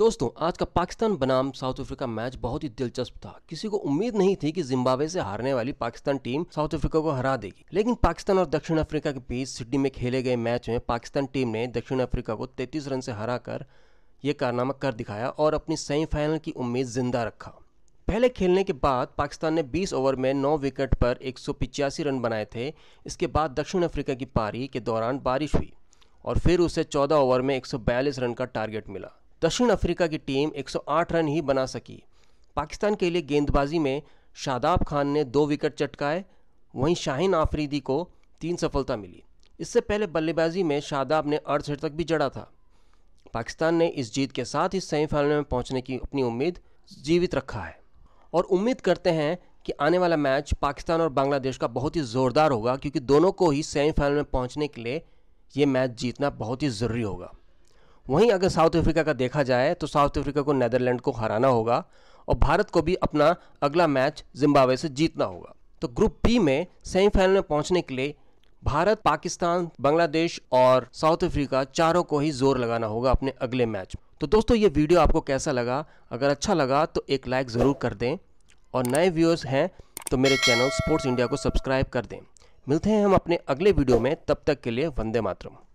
दोस्तों आज का पाकिस्तान बनाम साउथ अफ्रीका मैच बहुत ही दिलचस्प था किसी को उम्मीद नहीं थी कि जिम्बाब्वे से हारने वाली पाकिस्तान टीम साउथ अफ्रीका को हरा देगी लेकिन पाकिस्तान और दक्षिण अफ्रीका के बीच सिडनी में खेले गए मैच में पाकिस्तान टीम ने दक्षिण अफ्रीका को 33 रन से हरा कर यह कारनामा कर दिखाया और अपनी सेमीफाइनल की उम्मीद जिंदा रखा पहले खेलने के बाद पाकिस्तान ने 20 ओवर में 9 विकेट पर एक रन बनाए थे इसके बाद दक्षिण अफ्रीका की पारी के दौरान बारिश हुई और फिर उसे 14 ओवर में 142 रन का टारगेट मिला दक्षिण अफ्रीका की टीम 108 रन ही बना सकी पाकिस्तान के लिए गेंदबाजी में शादाब खान ने दो विकेट चटकाए वहीं शाहिन आफरीदी को तीन सफलता मिली इससे पहले बल्लेबाजी में शादाब ने अर्धसेट तक भी जड़ा था पाकिस्तान ने इस जीत के साथ ही सेमीफाइनल में पहुंचने की अपनी उम्मीद जीवित रखा है और उम्मीद करते हैं कि आने वाला मैच पाकिस्तान और बांग्लादेश का बहुत ही ज़ोरदार होगा क्योंकि दोनों को ही सेमीफाइनल में पहुंचने के लिए ये मैच जीतना बहुत ही ज़रूरी होगा वहीं अगर साउथ अफ्रीका का देखा जाए तो साउथ अफ्रीका को नैदरलैंड को हराना होगा और भारत को भी अपना अगला मैच जिम्बाब्वे से जीतना होगा तो ग्रुप बी में सेमीफाइनल में पहुंचने के लिए भारत पाकिस्तान बांग्लादेश और साउथ अफ्रीका चारों को ही जोर लगाना होगा अपने अगले मैच तो दोस्तों ये वीडियो आपको कैसा लगा अगर अच्छा लगा तो एक लाइक ज़रूर कर दें और नए व्यूअर्स हैं तो मेरे चैनल स्पोर्ट्स इंडिया को सब्सक्राइब कर दें मिलते हैं हम अपने अगले वीडियो में तब तक के लिए वंदे मातरम